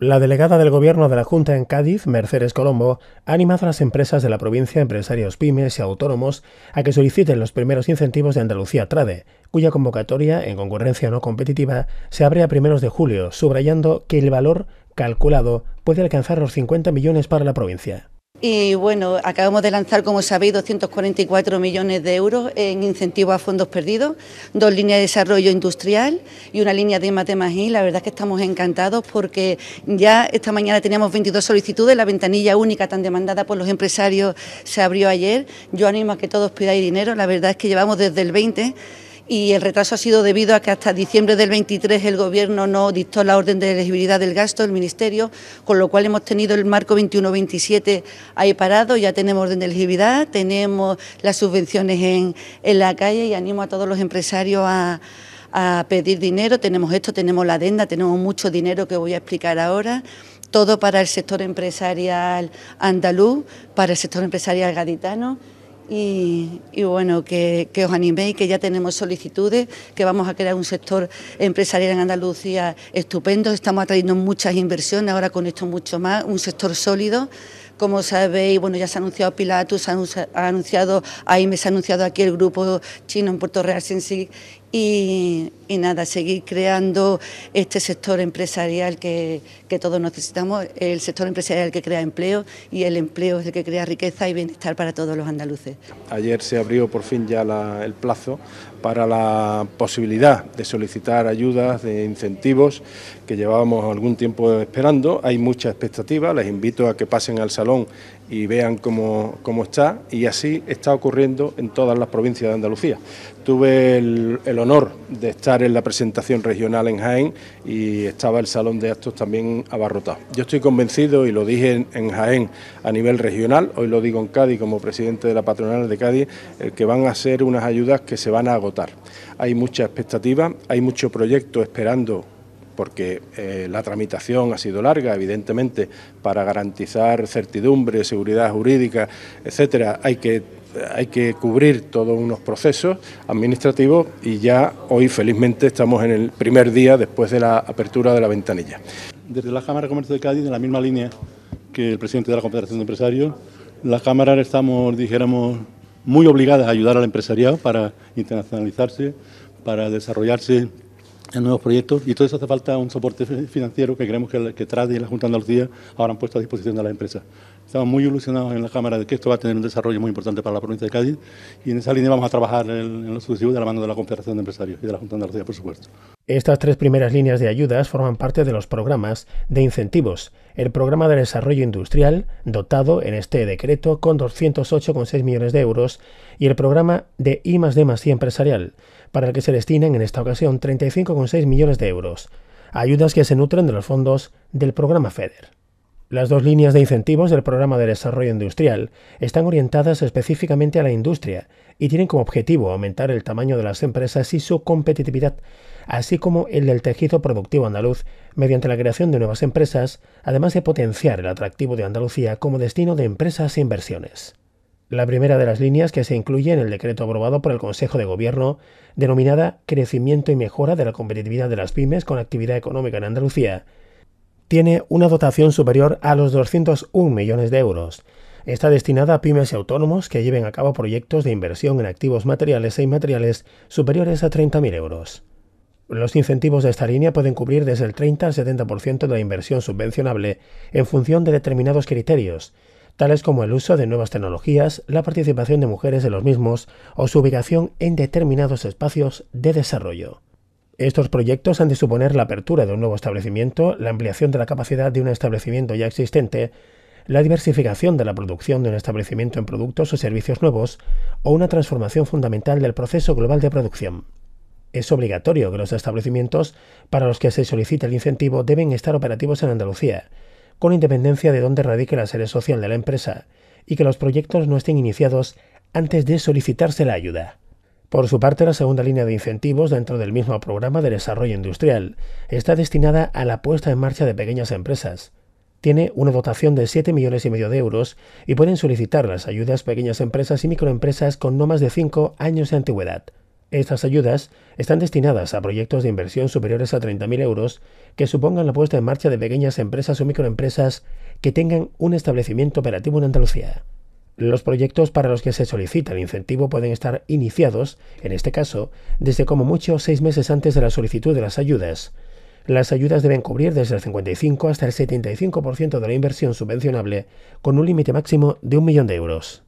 La delegada del Gobierno de la Junta en Cádiz, Mercedes Colombo, ha animado a las empresas de la provincia, empresarios pymes y autónomos, a que soliciten los primeros incentivos de Andalucía Trade, cuya convocatoria, en concurrencia no competitiva, se abre a primeros de julio, subrayando que el valor calculado puede alcanzar los 50 millones para la provincia. Y bueno, acabamos de lanzar, como sabéis, 244 millones de euros en incentivos a fondos perdidos, dos líneas de desarrollo industrial y una línea de Y La verdad es que estamos encantados porque ya esta mañana teníamos 22 solicitudes, la ventanilla única tan demandada por los empresarios se abrió ayer. Yo animo a que todos pidáis dinero, la verdad es que llevamos desde el 20 y el retraso ha sido debido a que hasta diciembre del 23 el Gobierno no dictó la orden de elegibilidad del gasto del Ministerio, con lo cual hemos tenido el marco 21-27 ahí parado, ya tenemos orden de elegibilidad, tenemos las subvenciones en, la calle y animo a todos los empresarios a a pedir dinero, tenemos esto, tenemos la adenda, tenemos mucho dinero que voy a explicar ahora, todo para el sector empresarial andaluz, para el sector empresarial gaditano. Y, bueno, que, que, os animéis, que ya tenemos solicitudes, que vamos a crear un sector empresarial en Andalucía estupendo, estamos atrayendo muchas inversiones, ahora con esto mucho más, un sector sólido. Como sabéis, bueno, ya se ha anunciado Pilatus, ha anunciado AIME, se ha anunciado aquí el grupo chino en Puerto Real Sensi y, nada, seguir creando este sector empresarial que, que, todos necesitamos, el sector empresarial que crea empleo y el empleo es el que crea riqueza y bienestar para todos los andaluces. Ayer se abrió por fin ya el plazo para la posibilidad de solicitar ayudas, de incentivos que llevábamos algún tiempo esperando. Hay mucha expectativa, les invito a que pasen al salón y vean cómo, está y así está ocurriendo en todas las provincias de Andalucía. Tuve el, honor de estar en la presentación regional en Jaén y estaba el salón de actos también abarrotado. Yo estoy convencido y lo dije en, Jaén a nivel regional, hoy lo digo en Cádiz como presidente de la patronal de Cádiz, que van a ser unas ayudas que se van a agotar. Hay mucha expectativa, hay mucho proyecto esperando porque eh, la tramitación ha sido larga, evidentemente, para garantizar certidumbre, seguridad jurídica, etcétera, hay que hay que cubrir todos unos procesos administrativos y ya hoy felizmente estamos en el primer día después de la apertura de la ventanilla. Desde la Cámara de Comercio de Cádiz, en la misma línea que el presidente de la Confederación de Empresarios, la Cámara estamos, dijéramos, muy obligadas a ayudar al empresariado para internacionalizarse, para desarrollarse en nuevos proyectos y todo eso hace falta un soporte financiero que creemos que, que trae y la Junta de Andalucía ahora han puesto a disposición de las empresas. Estamos muy ilusionados en la Cámara de que esto va a tener un desarrollo muy importante para la provincia de Cádiz y en esa línea vamos a trabajar en, los lo de la mano de la Confederación de Empresarios y de la Junta de Andalucía, por supuesto. Estas tres primeras líneas de ayudas forman parte de los programas de incentivos. El programa de desarrollo industrial, dotado en este decreto con 208,6 millones de euros, y el programa de I D empresarial, para el que se destinan en esta ocasión 35,6 millones de euros. Ayudas que se nutren de los fondos del programa FEDER. Las dos líneas de incentivos del Programa de Desarrollo Industrial están orientadas específicamente a la industria y tienen como objetivo aumentar el tamaño de las empresas y su competitividad, así como el del tejido productivo andaluz mediante la creación de nuevas empresas, además de potenciar el atractivo de Andalucía como destino de empresas e inversiones. La primera de las líneas que se incluye en el decreto aprobado por el Consejo de Gobierno, denominada Crecimiento y Mejora de la Competitividad de las Pymes con Actividad Económica en Andalucía, tiene una dotación superior a los 201 millones de euros. Está destinada a pymes y autónomos que lleven a cabo proyectos de inversión en activos materiales e inmateriales superiores a 30.000 euros. Los incentivos de esta línea pueden cubrir desde el 30 al 70% de la inversión subvencionable en función de determinados criterios, tales como el uso de nuevas tecnologías, la participación de mujeres en los mismos o su ubicación en determinados espacios de desarrollo. Estos proyectos han de suponer la apertura de un nuevo establecimiento, la ampliación de la capacidad de un establecimiento ya existente, la diversificación de la producción de un establecimiento en productos o servicios nuevos, o una transformación fundamental del proceso global de producción. Es obligatorio que los establecimientos para los que se solicite el incentivo deben estar operativos en Andalucía, con independencia de dónde radique la sede social de la empresa, y que los proyectos no estén iniciados antes de solicitarse la ayuda. Por su parte, la segunda línea de incentivos dentro del mismo programa de desarrollo industrial está destinada a la puesta en marcha de pequeñas empresas. Tiene una dotación de 7 millones y medio de euros y pueden solicitar las ayudas pequeñas empresas y microempresas con no más de 5 años de antigüedad. Estas ayudas están destinadas a proyectos de inversión superiores a 30.000 euros que supongan la puesta en marcha de pequeñas empresas o microempresas que tengan un establecimiento operativo en Andalucía. Los proyectos para los que se solicita el incentivo pueden estar iniciados, en este caso, desde como mucho seis meses antes de la solicitud de las ayudas. Las ayudas deben cubrir desde el 55 hasta el 75% de la inversión subvencionable, con un límite máximo de un millón de euros.